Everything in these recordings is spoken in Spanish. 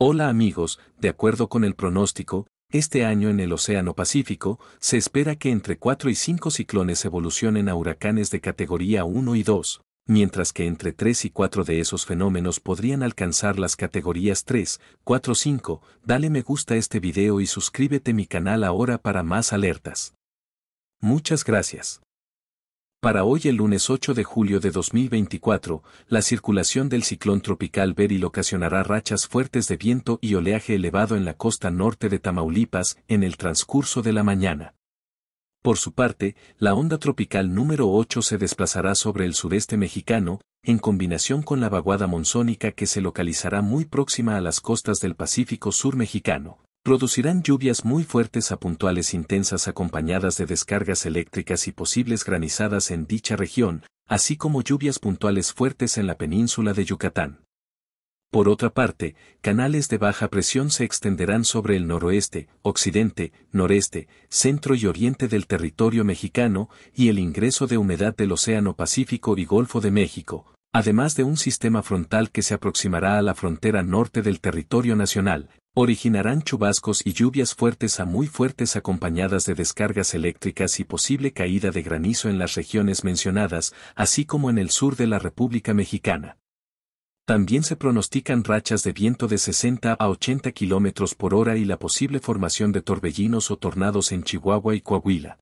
Hola amigos, de acuerdo con el pronóstico, este año en el Océano Pacífico se espera que entre 4 y 5 ciclones evolucionen a huracanes de categoría 1 y 2, mientras que entre 3 y 4 de esos fenómenos podrían alcanzar las categorías 3, 4, 5. Dale me gusta a este video y suscríbete a mi canal ahora para más alertas. Muchas gracias. Para hoy el lunes 8 de julio de 2024, la circulación del ciclón tropical veril ocasionará rachas fuertes de viento y oleaje elevado en la costa norte de Tamaulipas en el transcurso de la mañana. Por su parte, la onda tropical número 8 se desplazará sobre el sudeste mexicano, en combinación con la vaguada monzónica que se localizará muy próxima a las costas del Pacífico Sur mexicano. Producirán lluvias muy fuertes a puntuales intensas acompañadas de descargas eléctricas y posibles granizadas en dicha región, así como lluvias puntuales fuertes en la península de Yucatán. Por otra parte, canales de baja presión se extenderán sobre el noroeste, occidente, noreste, centro y oriente del territorio mexicano y el ingreso de humedad del Océano Pacífico y Golfo de México, además de un sistema frontal que se aproximará a la frontera norte del territorio nacional, originarán chubascos y lluvias fuertes a muy fuertes acompañadas de descargas eléctricas y posible caída de granizo en las regiones mencionadas, así como en el sur de la República Mexicana. También se pronostican rachas de viento de 60 a 80 km por hora y la posible formación de torbellinos o tornados en Chihuahua y Coahuila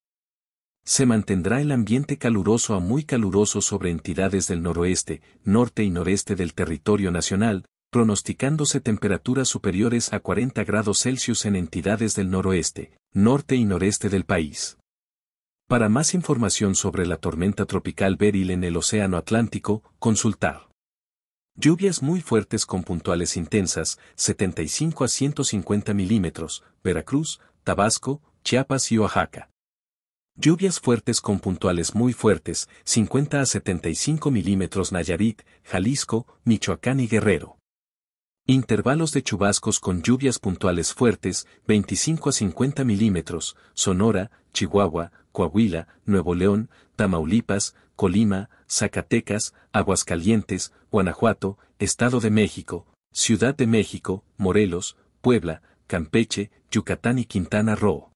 se mantendrá el ambiente caluroso a muy caluroso sobre entidades del noroeste, norte y noreste del territorio nacional, pronosticándose temperaturas superiores a 40 grados Celsius en entidades del noroeste, norte y noreste del país. Para más información sobre la tormenta tropical Beryl en el Océano Atlántico, consultar. Lluvias muy fuertes con puntuales intensas, 75 a 150 milímetros, Veracruz, Tabasco, Chiapas y Oaxaca. Lluvias fuertes con puntuales muy fuertes, 50 a 75 milímetros Nayarit, Jalisco, Michoacán y Guerrero. Intervalos de chubascos con lluvias puntuales fuertes, 25 a 50 milímetros, Sonora, Chihuahua, Coahuila, Nuevo León, Tamaulipas, Colima, Zacatecas, Aguascalientes, Guanajuato, Estado de México, Ciudad de México, Morelos, Puebla, Campeche, Yucatán y Quintana Roo.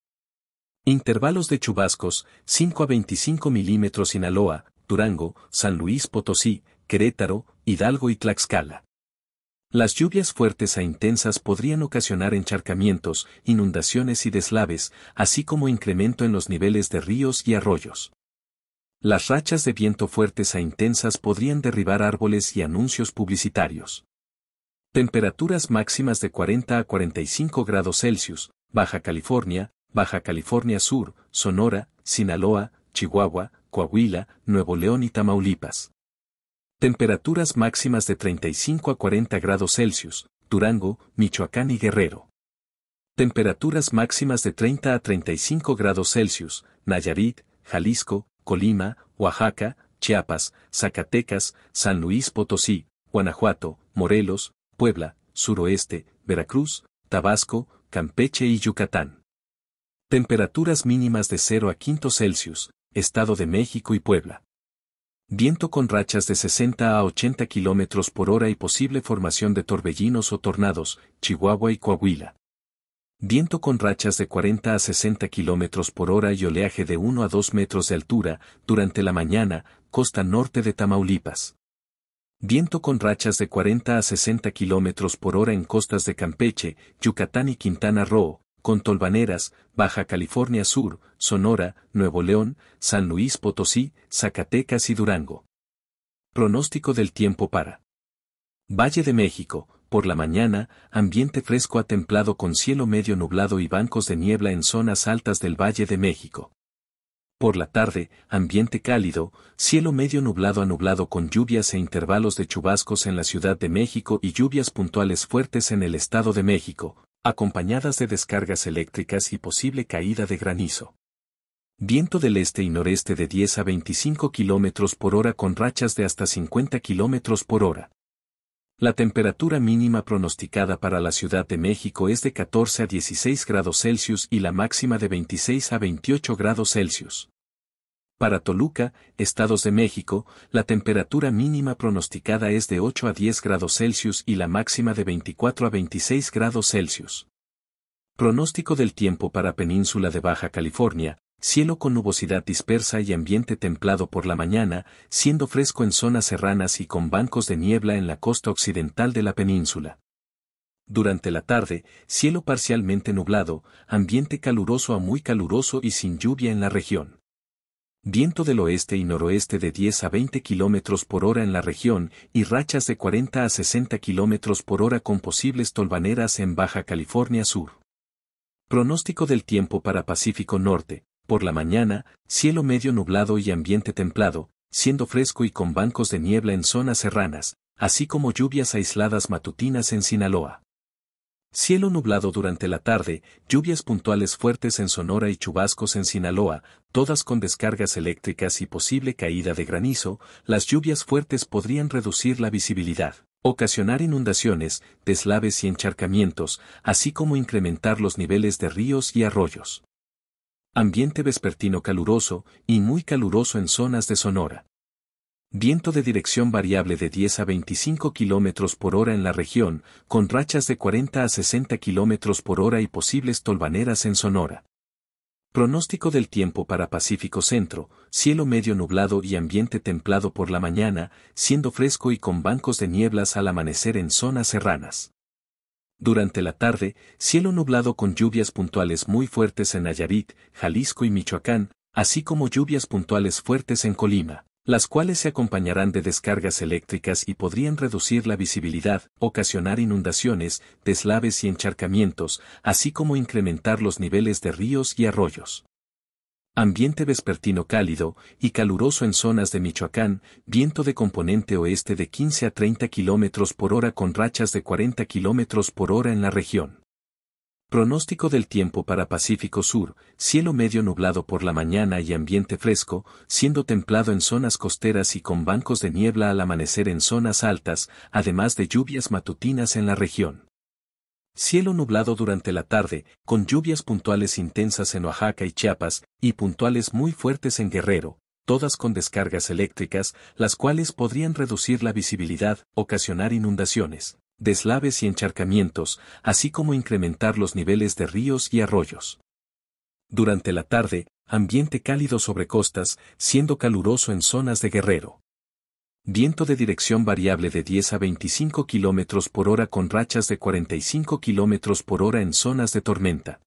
Intervalos de chubascos, 5 a 25 milímetros Sinaloa, Durango, San Luis Potosí, Querétaro, Hidalgo y Tlaxcala. Las lluvias fuertes a e intensas podrían ocasionar encharcamientos, inundaciones y deslaves, así como incremento en los niveles de ríos y arroyos. Las rachas de viento fuertes a e intensas podrían derribar árboles y anuncios publicitarios. Temperaturas máximas de 40 a 45 grados Celsius, Baja California, Baja California Sur, Sonora, Sinaloa, Chihuahua, Coahuila, Nuevo León y Tamaulipas. Temperaturas máximas de 35 a 40 grados Celsius, Durango, Michoacán y Guerrero. Temperaturas máximas de 30 a 35 grados Celsius, Nayarit, Jalisco, Colima, Oaxaca, Chiapas, Zacatecas, San Luis Potosí, Guanajuato, Morelos, Puebla, Suroeste, Veracruz, Tabasco, Campeche y Yucatán. Temperaturas mínimas de 0 a 5 Celsius, Estado de México y Puebla. Viento con rachas de 60 a 80 km por hora y posible formación de torbellinos o tornados, Chihuahua y Coahuila. Viento con rachas de 40 a 60 km por hora y oleaje de 1 a 2 metros de altura, durante la mañana, costa norte de Tamaulipas. Viento con rachas de 40 a 60 km por hora en costas de Campeche, Yucatán y Quintana Roo, con Tolvaneras, Baja California Sur, Sonora, Nuevo León, San Luis Potosí, Zacatecas y Durango. Pronóstico del tiempo para Valle de México, por la mañana, ambiente fresco a templado con cielo medio nublado y bancos de niebla en zonas altas del Valle de México. Por la tarde, ambiente cálido, cielo medio nublado a nublado con lluvias e intervalos de chubascos en la Ciudad de México y lluvias puntuales fuertes en el Estado de México, acompañadas de descargas eléctricas y posible caída de granizo. Viento del este y noreste de 10 a 25 km por hora con rachas de hasta 50 km por hora. La temperatura mínima pronosticada para la Ciudad de México es de 14 a 16 grados Celsius y la máxima de 26 a 28 grados Celsius. Para Toluca, Estados de México, la temperatura mínima pronosticada es de 8 a 10 grados Celsius y la máxima de 24 a 26 grados Celsius. Pronóstico del tiempo para Península de Baja California, cielo con nubosidad dispersa y ambiente templado por la mañana, siendo fresco en zonas serranas y con bancos de niebla en la costa occidental de la península. Durante la tarde, cielo parcialmente nublado, ambiente caluroso a muy caluroso y sin lluvia en la región viento del oeste y noroeste de 10 a 20 km por hora en la región y rachas de 40 a 60 km por hora con posibles tolvaneras en Baja California Sur. Pronóstico del tiempo para Pacífico Norte. Por la mañana, cielo medio nublado y ambiente templado, siendo fresco y con bancos de niebla en zonas serranas, así como lluvias aisladas matutinas en Sinaloa. Cielo nublado durante la tarde, lluvias puntuales fuertes en Sonora y chubascos en Sinaloa, todas con descargas eléctricas y posible caída de granizo, las lluvias fuertes podrían reducir la visibilidad, ocasionar inundaciones, deslaves y encharcamientos, así como incrementar los niveles de ríos y arroyos. Ambiente vespertino caluroso y muy caluroso en zonas de Sonora. Viento de dirección variable de 10 a 25 km por hora en la región, con rachas de 40 a 60 km por hora y posibles tolvaneras en Sonora. Pronóstico del tiempo para Pacífico Centro, cielo medio nublado y ambiente templado por la mañana, siendo fresco y con bancos de nieblas al amanecer en zonas serranas. Durante la tarde, cielo nublado con lluvias puntuales muy fuertes en Nayarit, Jalisco y Michoacán, así como lluvias puntuales fuertes en Colima las cuales se acompañarán de descargas eléctricas y podrían reducir la visibilidad, ocasionar inundaciones, deslaves y encharcamientos, así como incrementar los niveles de ríos y arroyos. Ambiente vespertino cálido y caluroso en zonas de Michoacán, viento de componente oeste de 15 a 30 km por hora con rachas de 40 km por hora en la región. Pronóstico del tiempo para Pacífico Sur, cielo medio nublado por la mañana y ambiente fresco, siendo templado en zonas costeras y con bancos de niebla al amanecer en zonas altas, además de lluvias matutinas en la región. Cielo nublado durante la tarde, con lluvias puntuales intensas en Oaxaca y Chiapas, y puntuales muy fuertes en Guerrero, todas con descargas eléctricas, las cuales podrían reducir la visibilidad, ocasionar inundaciones deslaves y encharcamientos, así como incrementar los niveles de ríos y arroyos. Durante la tarde, ambiente cálido sobre costas, siendo caluroso en zonas de Guerrero. Viento de dirección variable de 10 a 25 km por hora con rachas de 45 km por hora en zonas de tormenta.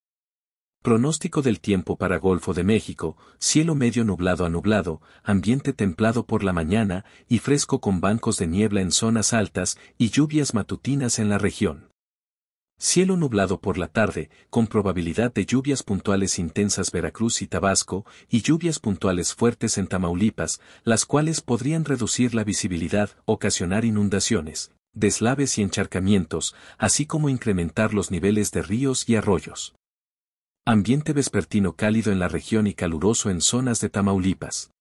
Pronóstico del tiempo para Golfo de México, cielo medio nublado a nublado, ambiente templado por la mañana y fresco con bancos de niebla en zonas altas y lluvias matutinas en la región. Cielo nublado por la tarde, con probabilidad de lluvias puntuales intensas Veracruz y Tabasco, y lluvias puntuales fuertes en Tamaulipas, las cuales podrían reducir la visibilidad, ocasionar inundaciones, deslaves y encharcamientos, así como incrementar los niveles de ríos y arroyos. Ambiente vespertino cálido en la región y caluroso en zonas de Tamaulipas.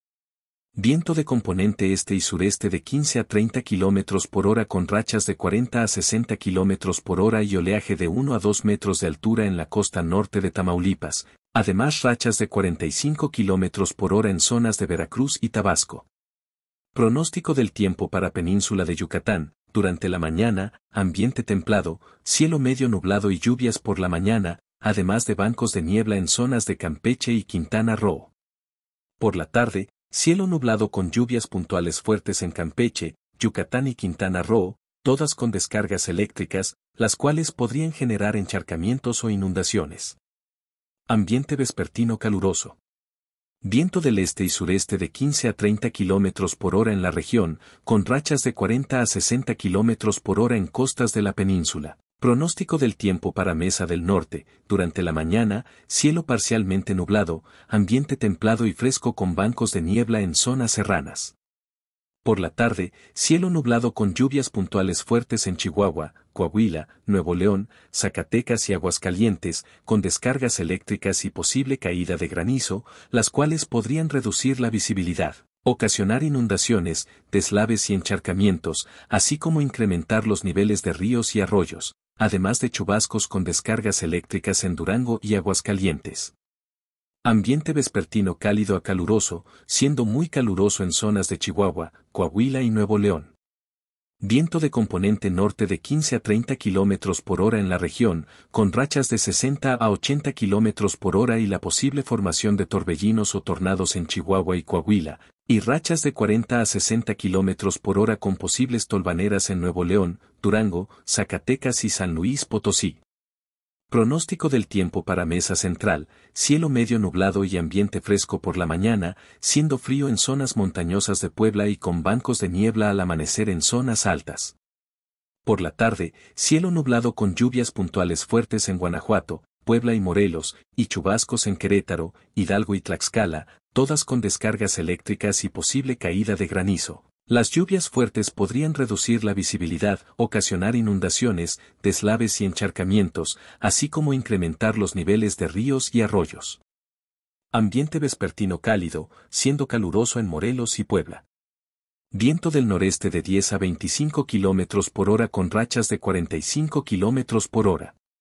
Viento de componente este y sureste de 15 a 30 km por hora con rachas de 40 a 60 km por hora y oleaje de 1 a 2 metros de altura en la costa norte de Tamaulipas, además rachas de 45 km por hora en zonas de Veracruz y Tabasco. Pronóstico del tiempo para península de Yucatán. Durante la mañana, ambiente templado, cielo medio nublado y lluvias por la mañana, además de bancos de niebla en zonas de Campeche y Quintana Roo. Por la tarde, cielo nublado con lluvias puntuales fuertes en Campeche, Yucatán y Quintana Roo, todas con descargas eléctricas, las cuales podrían generar encharcamientos o inundaciones. Ambiente vespertino caluroso. Viento del este y sureste de 15 a 30 km por hora en la región, con rachas de 40 a 60 km por hora en costas de la península. Pronóstico del tiempo para Mesa del Norte, durante la mañana, cielo parcialmente nublado, ambiente templado y fresco con bancos de niebla en zonas serranas. Por la tarde, cielo nublado con lluvias puntuales fuertes en Chihuahua, Coahuila, Nuevo León, Zacatecas y Aguascalientes, con descargas eléctricas y posible caída de granizo, las cuales podrían reducir la visibilidad ocasionar inundaciones, deslaves y encharcamientos, así como incrementar los niveles de ríos y arroyos además de chubascos con descargas eléctricas en Durango y Aguascalientes. Ambiente vespertino cálido a caluroso, siendo muy caluroso en zonas de Chihuahua, Coahuila y Nuevo León. Viento de componente norte de 15 a 30 km por hora en la región, con rachas de 60 a 80 km por hora y la posible formación de torbellinos o tornados en Chihuahua y Coahuila, y rachas de 40 a 60 kilómetros por hora con posibles tolvaneras en Nuevo León, Durango, Zacatecas y San Luis Potosí. Pronóstico del tiempo para Mesa Central, cielo medio nublado y ambiente fresco por la mañana, siendo frío en zonas montañosas de Puebla y con bancos de niebla al amanecer en zonas altas. Por la tarde, cielo nublado con lluvias puntuales fuertes en Guanajuato, Puebla y Morelos, y chubascos en Querétaro, Hidalgo y Tlaxcala, todas con descargas eléctricas y posible caída de granizo. Las lluvias fuertes podrían reducir la visibilidad, ocasionar inundaciones, deslaves y encharcamientos, así como incrementar los niveles de ríos y arroyos. Ambiente vespertino cálido, siendo caluroso en Morelos y Puebla. Viento del noreste de 10 a 25 km por hora con rachas de 45 km por hora.